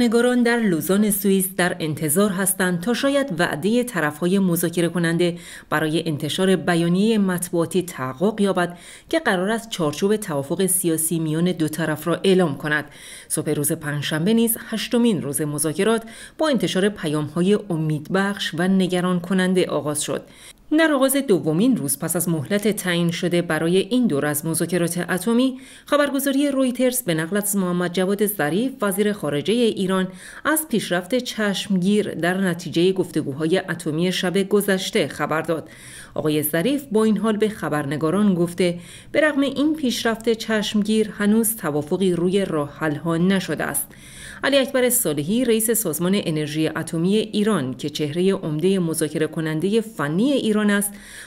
خبرنگاران در لوزان سوئیس در انتظار هستند تا شاید وعده طرفهای مذاکره کننده برای انتشار بیانیه مطبوعاتی تحقق یابد که قرار است چارچوب توافق سیاسی میان دو طرف را اعلام کند صبح روز پنجشنبه نیز هشتمین روز مذاکرات با انتشار پیامهای امیدبخش و نگران کننده آغاز شد در آغاز دومین روز پس از مهلت تعیین شده برای این دور از مذاکرات اتمی خبرگزاری رویترز به نقل از محمد جواد ظریف وزیر خارجه ایران از پیشرفت چشمگیر در نتیجه گفتگوهای اتمی شب گذشته خبر داد آقای ظریف با این حال به خبرنگاران گفته به رغم این پیشرفت چشمگیر هنوز توافقی روی ها نشده است علی اکبر صالحی رئیس سازمان انرژی اتمی ایران که چهره عمده مذاکره کننده فنی ایران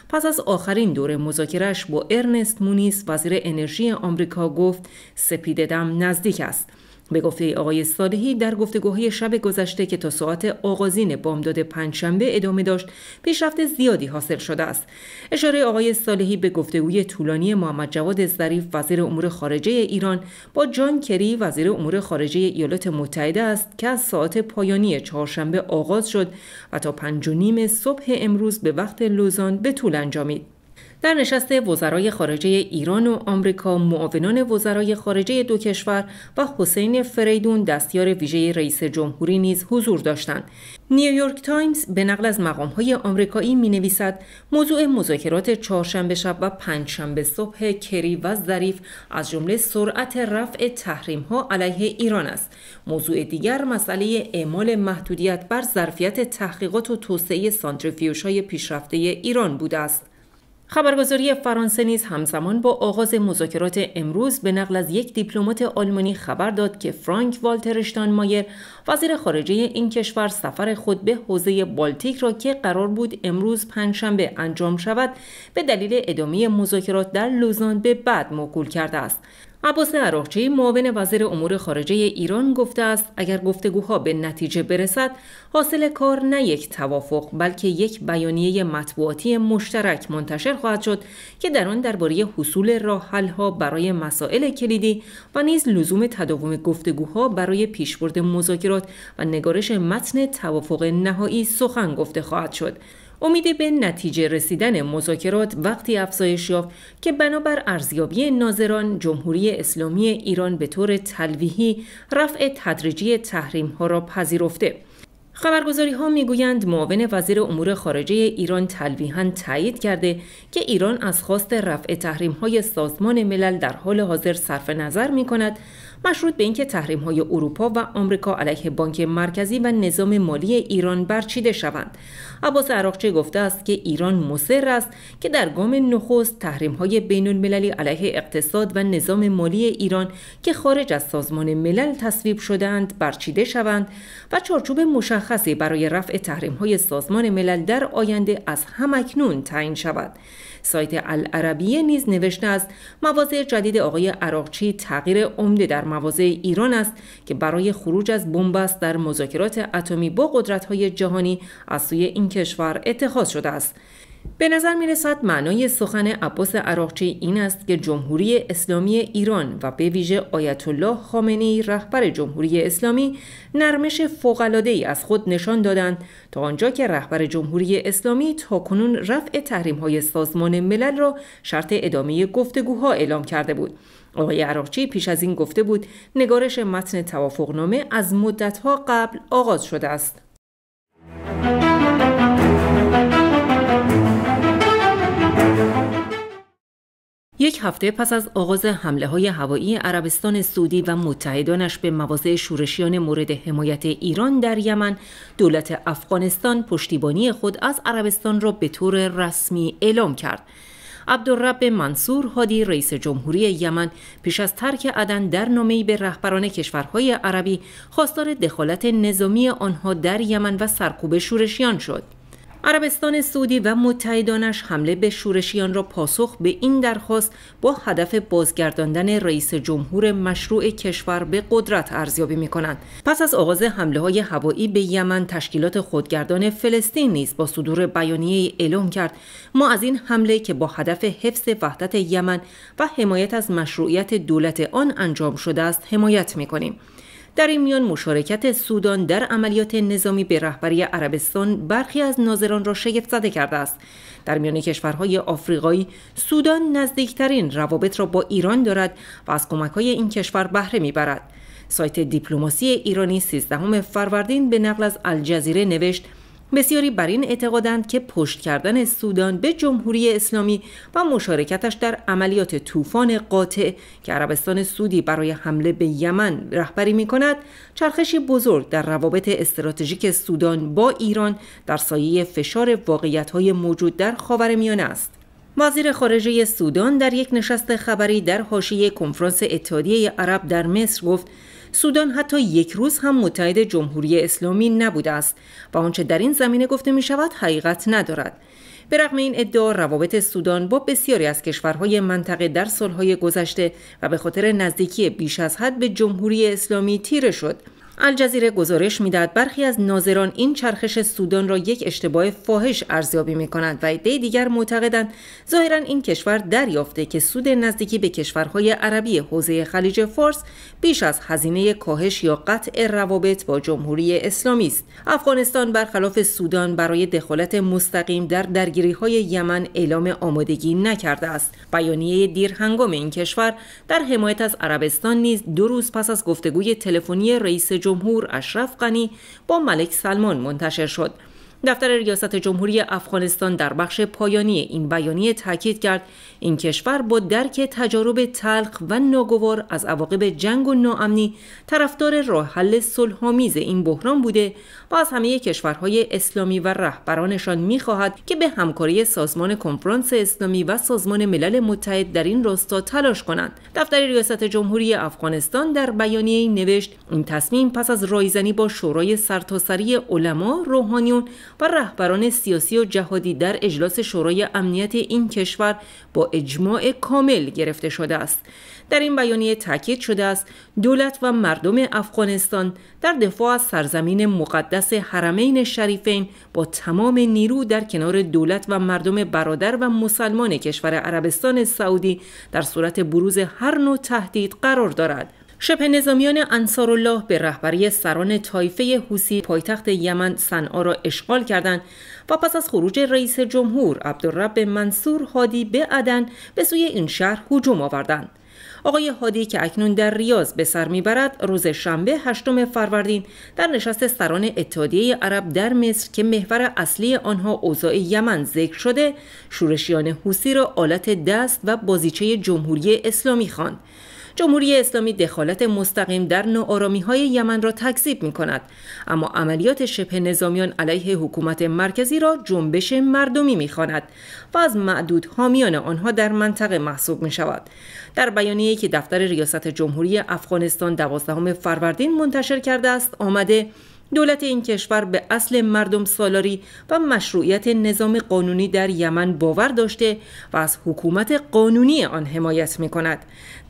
پس از آخرین دور مذاکرش با ارنست مونیس وزیر انرژی آمریکا گفت سپیددم نزدیک است به گفته آقای صالحی در گفتگوهای شب گذشته که تا ساعت آغازین بامداد پنجشنبه ادامه داشت پیشرفت زیادی حاصل شده است اشاره آقای صالحی به گفتگوی طولانی محمد جواد ظریف وزیر امور خارجه ایران با جان کری وزیر امور خارجه ایالات متحده است که از ساعت پایانی چهارشنبه آغاز شد و تا پنج و نیم صبح امروز به وقت لوزان به طول انجامید در نشست وزرای خارجه ایران و آمریکا معاونان وزرای خارجه دو کشور و حسین فریدون دستیار ویژه رئیس جمهوری نیز حضور داشتند نیویورک تایمز به نقل از های آمریکایی می نویسد موضوع مذاکرات چهارشنبه شب و پنجشنبه صبح کری و ظریف از جمله سرعت رفع تحریم ها علیه ایران است موضوع دیگر مسئله اعمال محدودیت بر ظرفیت تحقیقات و توسعه سانتریفیوژهای پیشرفته ایران بوده است خبرگزاری فرانسه نیز همزمان با آغاز مذاکرات امروز به نقل از یک دیپلمات آلمانی خبر داد که فرانک والتر مایر وزیر خارجه این کشور سفر خود به حوزه بالتیک را که قرار بود امروز پنجشنبه انجام شود به دلیل ادامه مذاکرات در لوزان به بعد موکول کرده است عباس عراقچی معاون وزیر امور خارجه ایران گفته است اگر گفتگوها به نتیجه برسد حاصل کار نه یک توافق بلکه یک بیانیه مطبوعاتی مشترک منتشر خواهد شد که در آن درباره حصول ها برای مسائل کلیدی و نیز لزوم تداوم گفتگوها برای پیشبرد مذاکرات و نگارش متن توافق نهایی سخن گفته خواهد شد امید به نتیجه رسیدن مذاکرات وقتی افزایش یافت که بنابر ارزیابی ناظران جمهوری اسلامی ایران به طور تلویحی رفع تدریجی تحریم ها را پذیرفته خبرگزاری ها میگویند معاون وزیر امور خارجه ایران تلویحا تایید کرده که ایران از خواست رفع تحریم های سازمان ملل در حال حاضر صرف نظر می کند مشروط به اینکه تحریم های اروپا و آمریکا علیه بانک مرکزی و نظام مالی ایران برچیده شوند عباس عراقچی گفته است که ایران مصر است که در گام نخست تحریم های بین المللی علیه اقتصاد و نظام مالی ایران که خارج از سازمان ملل تصویب شدند برچیده شوند و چارچوب مشخصی برای رفع تحریم های سازمان ملل در آینده از همکنون تعیین شود سایت العربیه نیز نوشته است مواضع جدید آقای عراقچی تغییر عمده در مواضع ایران است که برای خروج از بنبست در مذاکرات اتمی با قدرت‌های جهانی از سوی این کشور اتخاذ شده است به نظر می رسد معنای سخن عباس عراقچی این است که جمهوری اسلامی ایران و به ویژه آیت الله خامنه رهبر جمهوری اسلامی نرمش فوقلاده ای از خود نشان دادند تا آنجا که رهبر جمهوری اسلامی تا کنون رفع تحریم های سازمان ملل را شرط ادامه گفتگوها اعلام کرده بود آقای عراقچی پیش از این گفته بود نگارش متن توافقنامه از مدتها قبل آغاز شده است یک هفته پس از آغاز حمله های هوایی عربستان سعودی و متحدانش به مواضع شورشیان مورد حمایت ایران در یمن، دولت افغانستان پشتیبانی خود از عربستان را به طور رسمی اعلام کرد. عبدالرب منصور هادی رئیس جمهوری یمن پیش از ترک عدن در نامه‌ای به رهبران کشورهای عربی خواستار دخالت نظامی آنها در یمن و سرکوب شورشیان شد. عربستان سعودی و متحدانش حمله به شورشیان را پاسخ به این درخواست با هدف بازگرداندن رئیس جمهور مشروع کشور به قدرت ارزیابی می کنند. پس از آغاز حمله های هوایی به یمن تشکیلات خودگردان فلسطین نیز با صدور بیانیه اعلام کرد ما از این حمله که با هدف حفظ وحدت یمن و حمایت از مشروعیت دولت آن انجام شده است حمایت می کنیم. در این میان مشارکت سودان در عملیات نظامی به رهبری عربستان برخی از ناظران را شگفت زده کرده است در میان کشورهای آفریقایی سودان نزدیکترین روابط را با ایران دارد و از کمکهای این کشور بهره میبرد سایت دیپلماسی ایرانی 13 فروردین به نقل از الجزیره نوشت بسیاری بر این اعتقادند که پشت کردن سودان به جمهوری اسلامی و مشارکتش در عملیات طوفان قاطع که عربستان سعودی برای حمله به یمن رهبری می کند چرخشی بزرگ در روابط استراتژیک سودان با ایران در سایه فشار واقعیت‌های موجود در میانه است وزیر خارجه سودان در یک نشست خبری در حاشیه کنفرانس اتحادیه عرب در مصر گفت سودان حتی یک روز هم متحد جمهوری اسلامی نبوده است و آنچه در این زمینه گفته می شود حقیقت ندارد. به رغم این ادعا روابط سودان با بسیاری از کشورهای منطقه در سالهای گذشته و به خاطر نزدیکی بیش از حد به جمهوری اسلامی تیره شد الجزیره گزارش میدهد برخی از ناظران این چرخش سودان را یک اشتباه فاحش ارزیابی می کنند و عده دیگر معتقدند ظاهرا این کشور دریافته که سود نزدیکی به کشورهای عربی حوزه خلیج فارس بیش از هزینه کاهش یا قطع روابط با جمهوری اسلامی است افغانستان برخلاف سودان برای دخالت مستقیم در درگیری های یمن اعلام آمادگی نکرده است بیانیه دیرهنگام این کشور در حمایت از عربستان نیز دو روز پس از گفتگوی تلفنی رئیس جمهور اشرف غنی با ملک سلمان منتشر شد دفتر ریاست جمهوری افغانستان در بخش پایانی این بیانیه تاکید کرد این کشور با درک تجارب تلخ و ناگوار از عواقب جنگ و ناامنی طرفدار راه حل صلحآمیز این بحران بوده و از همه کشورهای اسلامی و رهبرانشان می‌خواهد که به همکاری سازمان کنفرانس اسلامی و سازمان ملل متحد در این راستا تلاش کنند دفتر ریاست جمهوری افغانستان در بیانیه نوشت این تصمیم پس از رایزنی با شورای سرتاسری علما روحانیون و رهبران سیاسی و جهادی در اجلاس شورای امنیت این کشور با اجماع کامل گرفته شده است در این بیانیه تاکید شده است دولت و مردم افغانستان در دفاع از سرزمین مقدس حرمین شریفین با تمام نیرو در کنار دولت و مردم برادر و مسلمان کشور عربستان سعودی در صورت بروز هر نوع تهدید قرار دارد شبه نظامیان انصار الله به رهبری سران تایفه حوسی پایتخت یمن صنعا را اشغال کردند و پس از خروج رئیس جمهور عبدالرب منصور هادی به عدن به سوی این شهر هجوم آوردند. آقای هادی که اکنون در ریاض به سر میبرد روز شنبه هشتم فروردین در نشست سران اتحادیه عرب در مصر که محور اصلی آنها اوضاع یمن ذکر شده شورشیان حوسی را آلت دست و بازیچه جمهوری اسلامی خواند جمهوری اسلامی دخالت مستقیم در نوآرامی های یمن را تکذیب می کند اما عملیات شبه نظامیان علیه حکومت مرکزی را جنبش مردمی می و از معدود حامیان آنها در منطقه محسوب می شود در بیانیه‌ای که دفتر ریاست جمهوری افغانستان 12 فروردین منتشر کرده است آمده دولت این کشور به اصل مردم سالاری و مشروعیت نظام قانونی در یمن باور داشته و از حکومت قانونی آن حمایت می کند.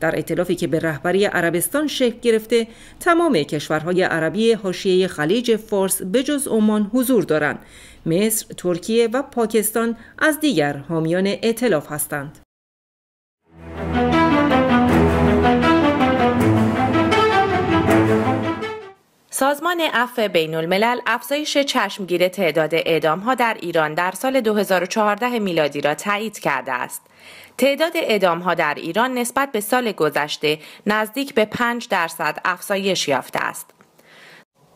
در اطلافی که به رهبری عربستان شکل گرفته تمام کشورهای عربی حاشیه خلیج فارس به جز عمان حضور دارند مصر، ترکیه و پاکستان از دیگر حامیان اطلاف هستند. سازمان عفو بین الملل افزایش چشمگیر تعداد اعدام ها در ایران در سال 2014 میلادی را تایید کرده است. تعداد اعدام ها در ایران نسبت به سال گذشته نزدیک به 5 درصد افزایش یافته است.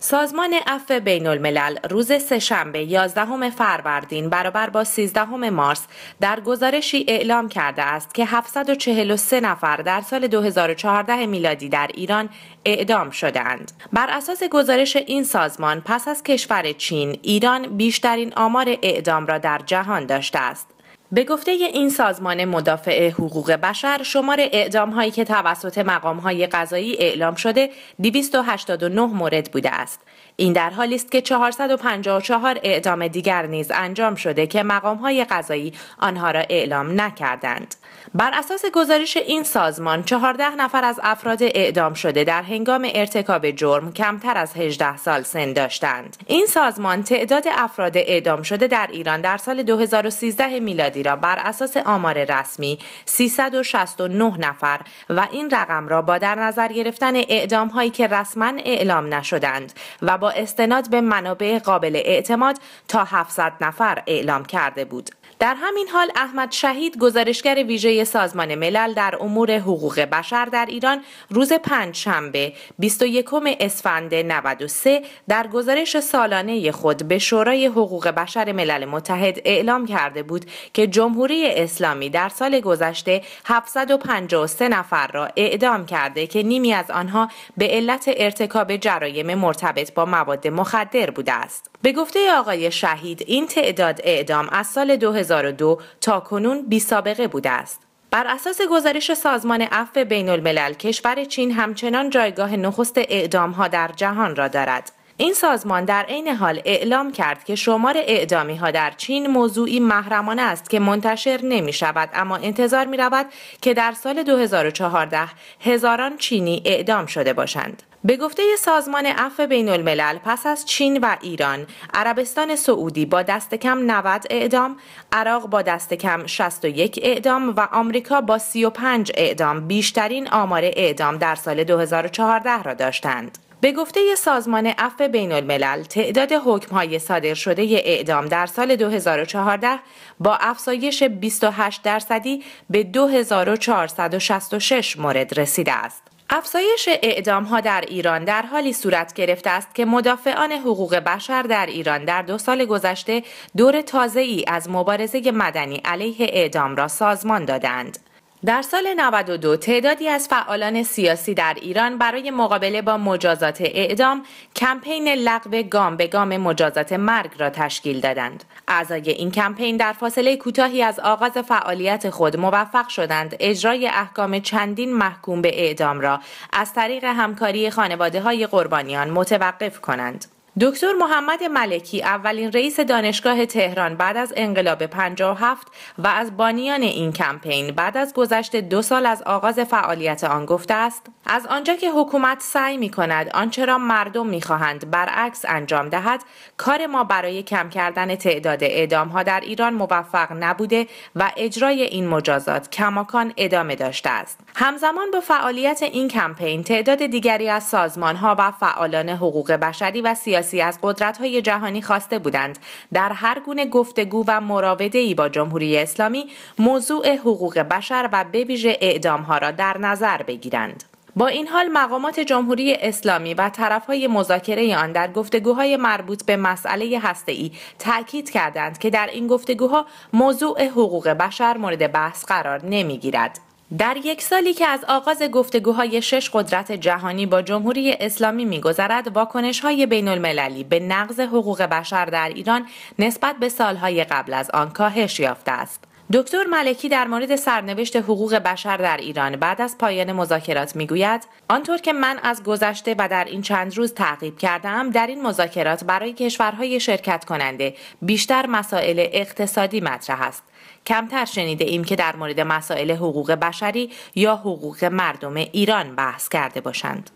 سازمان عفو بین الملل روز سهشنبه 11 فروردین برابر با 13 مارس در گزارشی اعلام کرده است که 743 نفر در سال 2014 میلادی در ایران اعدام شدند. بر اساس گزارش این سازمان پس از کشور چین، ایران بیشترین آمار اعدام را در جهان داشته است. به گفته این سازمان مدافع حقوق بشر شمار اعدام هایی که توسط مقام های قضایی اعلام شده 289 مورد بوده است. این در حالی است که 454 اعدام دیگر نیز انجام شده که مقام های قضایی آنها را اعلام نکردند. بر اساس گزارش این سازمان 14 نفر از افراد اعدام شده در هنگام ارتکاب جرم کمتر از 18 سال سن داشتند. این سازمان تعداد افراد اعدام شده در ایران در سال 2013 میلادی بر اساس آمار رسمی 369 نفر و این رقم را با در نظر گرفتن اعدام هایی که رسما اعلام نشدند و با استناد به منابع قابل اعتماد تا 700 نفر اعلام کرده بود. در همین حال احمد شهید گزارشگر ویژه سازمان ملل در امور حقوق بشر در ایران روز پنج شنبه 21 اسفند 93 در گزارش سالانه خود به شورای حقوق بشر ملل متحد اعلام کرده بود که جمهوری اسلامی در سال گذشته 753 نفر را اعدام کرده که نیمی از آنها به علت ارتکاب جرایم مرتبط با مواد مخدر بوده است. به گفته آقای شهید این تعداد اعدام از سال 2000 2002 تا کنون بی سابقه بوده است. بر اساس گزارش سازمان عفو بین الملل کشور چین همچنان جایگاه نخست اعدام ها در جهان را دارد. این سازمان در عین حال اعلام کرد که شمار اعدامی ها در چین موضوعی محرمانه است که منتشر نمی شود اما انتظار می رود که در سال 2014 هزاران چینی اعدام شده باشند. به گفته سازمان عفو بین الملل پس از چین و ایران، عربستان سعودی با دست کم 90 اعدام، عراق با دست کم 61 اعدام و آمریکا با 35 اعدام بیشترین آمار اعدام در سال 2014 را داشتند. به گفته سازمان عفو بین الملل تعداد حکم های صادر شده اعدام در سال 2014 با افزایش 28 درصدی به 2466 مورد رسیده است. افزایش اعدام ها در ایران در حالی صورت گرفته است که مدافعان حقوق بشر در ایران در دو سال گذشته دور تازه ای از مبارزه مدنی علیه اعدام را سازمان دادند. در سال 92 تعدادی از فعالان سیاسی در ایران برای مقابله با مجازات اعدام کمپین لغو گام به گام مجازات مرگ را تشکیل دادند. اعضای این کمپین در فاصله کوتاهی از آغاز فعالیت خود موفق شدند اجرای احکام چندین محکوم به اعدام را از طریق همکاری خانواده های قربانیان متوقف کنند. دکتر محمد ملکی اولین رئیس دانشگاه تهران بعد از انقلاب 57 و از بانیان این کمپین بعد از گذشت دو سال از آغاز فعالیت آن گفته است از آنجا که حکومت سعی می کند آنچه را مردم می خواهند برعکس انجام دهد کار ما برای کم کردن تعداد اعدام ها در ایران موفق نبوده و اجرای این مجازات کماکان ادامه داشته است همزمان با فعالیت این کمپین تعداد دیگری از سازمان ها و فعالان حقوق بشری و سیاسی سیاسی از قدرت‌های جهانی خواسته بودند در هر گونه گفتگو و ای با جمهوری اسلامی موضوع حقوق بشر و به ویژه اعدام‌ها را در نظر بگیرند. با این حال مقامات جمهوری اسلامی و طرفهای مذاکره آن در گفتگوهای مربوط به مسئله هسته‌ای تاکید کردند که در این گفتگوها موضوع حقوق بشر مورد بحث قرار نمیگیرد. در یک سالی که از آغاز گفتگوهای شش قدرت جهانی با جمهوری اسلامی میگذرد واکنش های بین المللی به نقض حقوق بشر در ایران نسبت به سالهای قبل از آن کاهش یافته است. دکتر ملکی در مورد سرنوشت حقوق بشر در ایران بعد از پایان مذاکرات میگوید آنطور که من از گذشته و در این چند روز تعقیب کردم در این مذاکرات برای کشورهای شرکت کننده بیشتر مسائل اقتصادی مطرح است کمتر شنیده ایم که در مورد مسائل حقوق بشری یا حقوق مردم ایران بحث کرده باشند.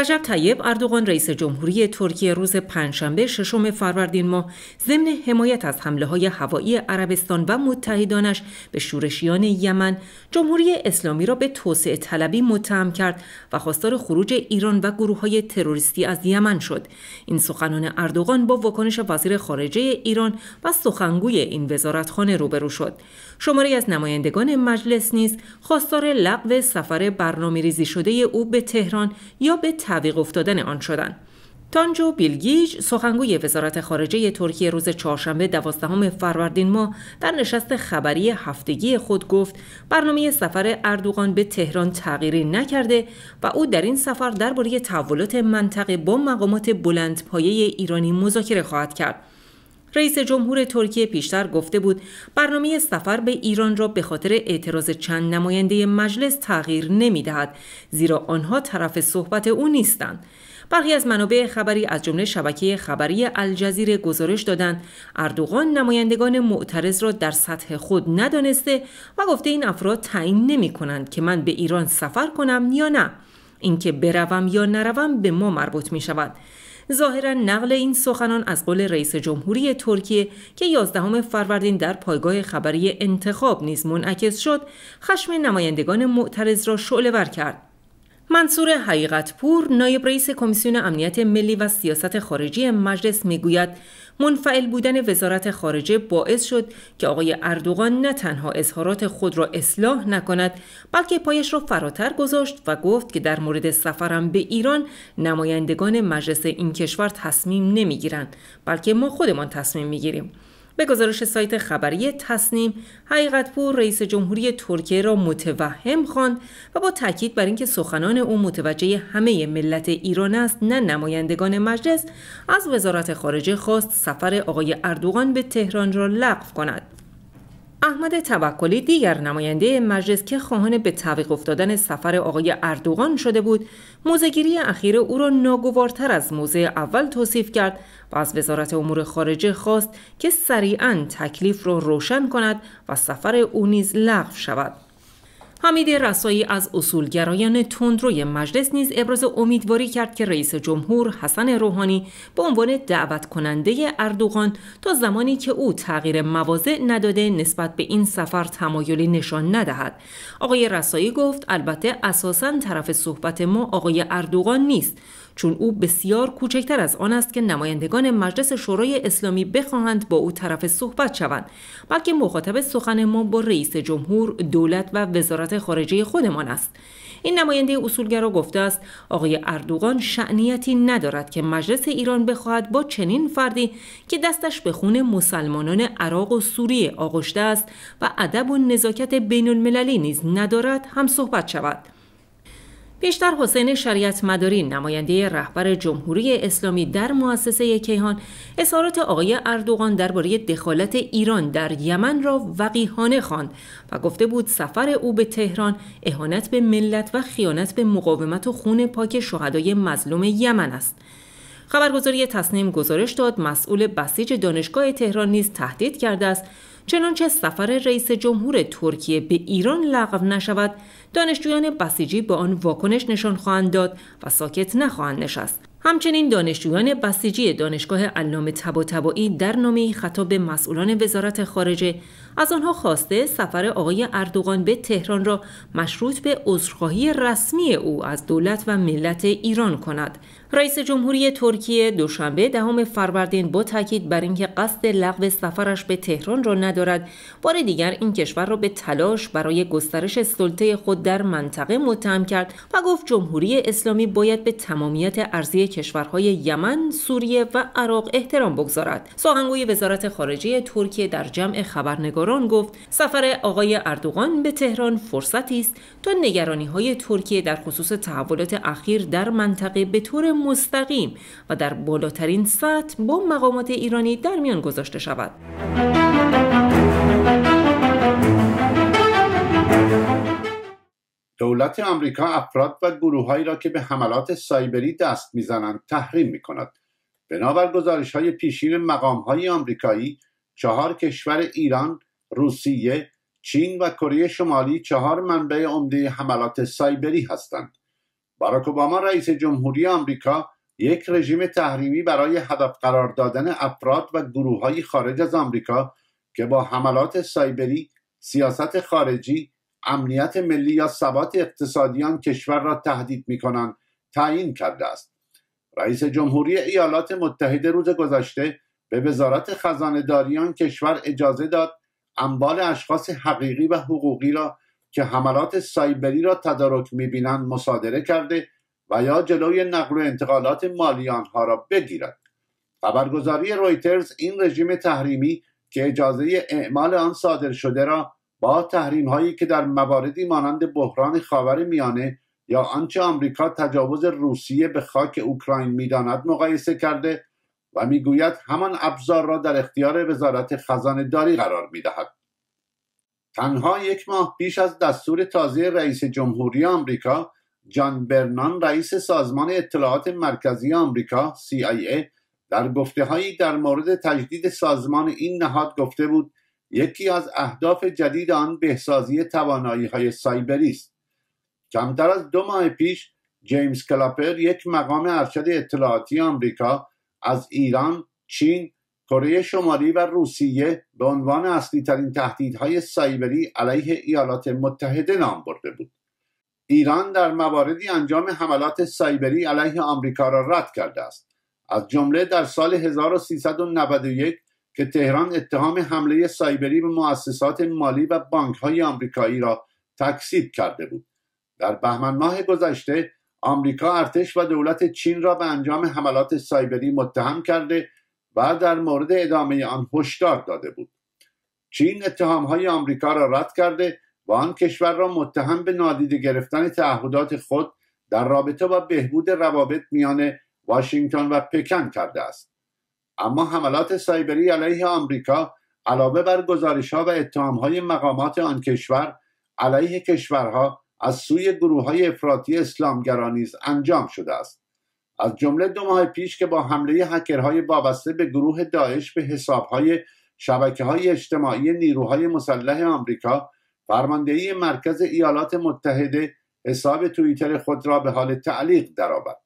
رجب طیب اردوغان رئیس جمهوری ترکیه روز پنجشنبه ششم فروردین ماه ضمن حمایت از حمله های هوایی عربستان و متحدانش به شورشیان یمن جمهوری اسلامی را به توسعه طلبی متهم کرد و خواستار خروج ایران و گروه های تروریستی از یمن شد این سخنان اردوغان با واکنش وزیر خارجه ایران و سخنگوی این وزارتخانه روبرو شد شماری از نمایندگان مجلس نیز خواستار لغو سفر برنامه ریزی شده او به تهران یا به تعویق افتادن آن شدند. تانجو بیلگیج سخنگوی وزارت خارجه ترکیه روز چهارشنبه دوازدهم فروردین ما در نشست خبری هفتگی خود گفت برنامه سفر اردوغان به تهران تغییری نکرده و او در این سفر درباره تحولات منطقه با مقامات بلندپایه ایرانی مذاکره خواهد کرد رئیس جمهور ترکیه پیشتر گفته بود برنامه سفر به ایران را به خاطر اعتراض چند نماینده مجلس تغییر نمی دهد زیرا آنها طرف صحبت او نیستند. برخی از منابع خبری از جمله شبکه خبری الجزیره گزارش دادند اردوغان نمایندگان معترض را در سطح خود ندانسته و گفته این افراد تعیین نمی کنند که من به ایران سفر کنم یا نه اینکه بروم یا نروم به ما مربوط می شود ظاهرا نقل این سخنان از قول رئیس جمهوری ترکیه که 11 فروردین در پایگاه خبری انتخاب نیز منعکس شد خشم نمایندگان معترض را ور کرد منصور حقیقت پور نایب رئیس کمیسیون امنیت ملی و سیاست خارجی مجلس میگوید منفعل بودن وزارت خارجه باعث شد که آقای اردوغان نه تنها اظهارات خود را اصلاح نکند بلکه پایش را فراتر گذاشت و گفت که در مورد سفرم به ایران نمایندگان مجلس این کشور تصمیم نمیگیرند بلکه ما خودمان تصمیم میگیریم به گزارش سایت خبری تصنیم حقیقت پور رئیس جمهوری ترکیه را متوهم خواند و با تاکید بر اینکه سخنان او متوجه همه ملت ایران است نه نمایندگان مجلس از وزارت خارجه خواست سفر آقای اردوغان به تهران را لغو کند احمد توکلی دیگر نماینده مجلس که خواهان به تعویق افتادن سفر آقای اردوغان شده بود موزگیری اخیر او را ناگوارتر از موزه اول توصیف کرد و از وزارت امور خارجه خواست که سریعا تکلیف را روشن کند و سفر او نیز لغو شود حمید رسایی از اصولگرایان تندروی مجلس نیز ابراز امیدواری کرد که رئیس جمهور حسن روحانی به عنوان دعوت کننده اردوغان تا زمانی که او تغییر مواضع نداده نسبت به این سفر تمایلی نشان ندهد آقای رسایی گفت البته اساسا طرف صحبت ما آقای اردوغان نیست چون او بسیار کوچکتر از آن است که نمایندگان مجلس شورای اسلامی بخواهند با او طرف صحبت شوند بلکه مخاطب سخن ما با رئیس جمهور دولت و وزارت خارجه خودمان است این نماینده اصولگرا گفته است آقای اردوغان شعنیتی ندارد که مجلس ایران بخواهد با چنین فردی که دستش به خون مسلمانان عراق و سوریه آغشته است و ادب و نزاکت بین المللی نیز ندارد هم صحبت شود پیشتر حسین شریعت مداری نماینده رهبر جمهوری اسلامی در مؤسسه کیهان اظهارات آقای اردوغان درباره دخالت ایران در یمن را وقیحانه خواند و گفته بود سفر او به تهران اهانت به ملت و خیانت به مقاومت و خون پاک شهدای مظلوم یمن است خبرگزاری تصنیم گزارش داد مسئول بسیج دانشگاه تهران نیز تهدید کرده است چنانچه سفر رئیس جمهور ترکیه به ایران لغو نشود دانشجویان بسیجی با آن واکنش نشان خواهند داد و ساکت نخواهند نشست همچنین دانشجویان بسیجی دانشگاه علامه طباطبایی در نامه‌ای خطاب مسئولان وزارت خارجه از آنها خواسته سفر آقای اردوغان به تهران را مشروط به عذرخواهی رسمی او از دولت و ملت ایران کند رئیس جمهوری ترکیه دوشنبه دهم فروردین با تاکید بر اینکه قصد لغو سفرش به تهران را ندارد بار دیگر این کشور را به تلاش برای گسترش سلطه خود در منطقه متهم کرد و گفت جمهوری اسلامی باید به تمامیت ارزی کشورهای یمن، سوریه و عراق احترام بگذارد. سخنگوی وزارت خارجه ترکیه در جمع خبرنگاران گفت سفر آقای اردوغان به تهران فرصتی است تا نگرانی های ترکیه در خصوص تحولات اخیر در منطقه به طور مستقیم و در بالاترین سطح با مقامات ایرانی در میان گذاشته شود. دولت آمریکا افراد و گروههایی را که به حملات سایبری دست میزنند تحریم می کند. بنابر گزارش های پیشین مقام های آمریکایی چهار کشور ایران، روسیه، چین و کره شمالی چهار منبع عمده حملات سایبری هستند. باراک اوباما رئیس جمهوری آمریکا یک رژیم تحریمی برای هدف قرار دادن افراد و های خارج از آمریکا که با حملات سایبری، سیاست خارجی، امنیت ملی یا ثبات اقتصادی کشور را تهدید می کنند تعیین کرده است. رئیس جمهوری ایالات متحده روز گذشته به وزارت خزانه داریان کشور اجازه داد انبال اشخاص حقیقی و حقوقی را که حملات سایبری را تدارک میبینند مصادره کرده و یا جلوی نقل و انتقالات مالی آنها را بگیرد خبرگزاری رویترز این رژیم تحریمی که اجازه اعمال آن صادر شده را با تحریم هایی که در مواردی مانند بحران خاور میانه یا آنچه آمریکا تجاوز روسیه به خاک اوکراین میداند مقایسه کرده و میگوید همان ابزار را در اختیار وزارت خزانه داری قرار میدهد تنها یک ماه پیش از دستور تازه رئیس جمهوری آمریکا جان برنان رئیس سازمان اطلاعات مرکزی آمریکا CIA در هایی در مورد تجدید سازمان این نهاد گفته بود یکی از اهداف جدید آن بهسازی توانایی های سایبری است کمتر از دو ماه پیش جیمز کلاپر یک مقام ارشد اطلاعاتی آمریکا از ایران، چین، کره شمالی و روسیه به عنوان اصلی ترین تهدیدهای سایبری علیه ایالات متحده نام برده بود. ایران در مواردی انجام حملات سایبری علیه آمریکا را رد کرده است. از جمله در سال 1391 که تهران اتهام حمله سایبری به مؤسسات مالی و های آمریکایی را تکسیب کرده بود. در بهمن ماه گذشته آمریکا ارتش و دولت چین را به انجام حملات سایبری متهم کرده و در مورد ادامه آن هشدار داده بود چین های آمریکا را رد کرده و آن کشور را متهم به نادیده گرفتن تعهدات خود در رابطه با بهبود روابط میان واشنگتن و پکن کرده است اما حملات سایبری علیه آمریکا علاوه بر ها و های مقامات آن کشور علیه کشورها از سوی گروه های افراطی اسلامگرا انجام شده است از جمله دو ماه پیش که با حمله هکرهای وابسته به گروه داعش به حسابهای شبکه های اجتماعی نیروهای مسلح آمریکا فرماندهی مرکز ایالات متحده حساب توییتر خود را به حال تعلیق درآورد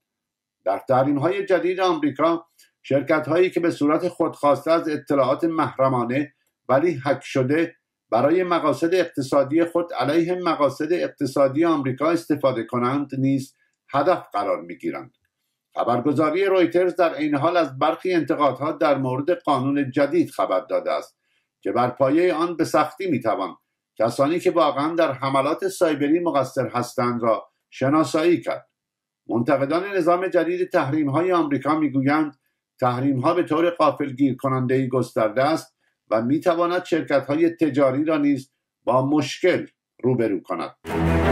در تحریم های جدید آمریکا شرکت هایی که به صورت خودخواسته از اطلاعات محرمانه ولی حک شده برای مقاصد اقتصادی خود علیه مقاصد اقتصادی آمریکا استفاده کنند نیز هدف قرار میگیرند خبرگزاری رویترز در این حال از برخی انتقادها در مورد قانون جدید خبر داده است که بر پایه آن به سختی میتوان کسانی که واقعا در حملات سایبری مقصر هستند را شناسایی کرد منتقدان نظام جدید تحریم های آمریکا میگویند تحریم ها به طور گیر کننده گسترده است و میتواند شرکت های تجاری را نیز با مشکل روبرو کند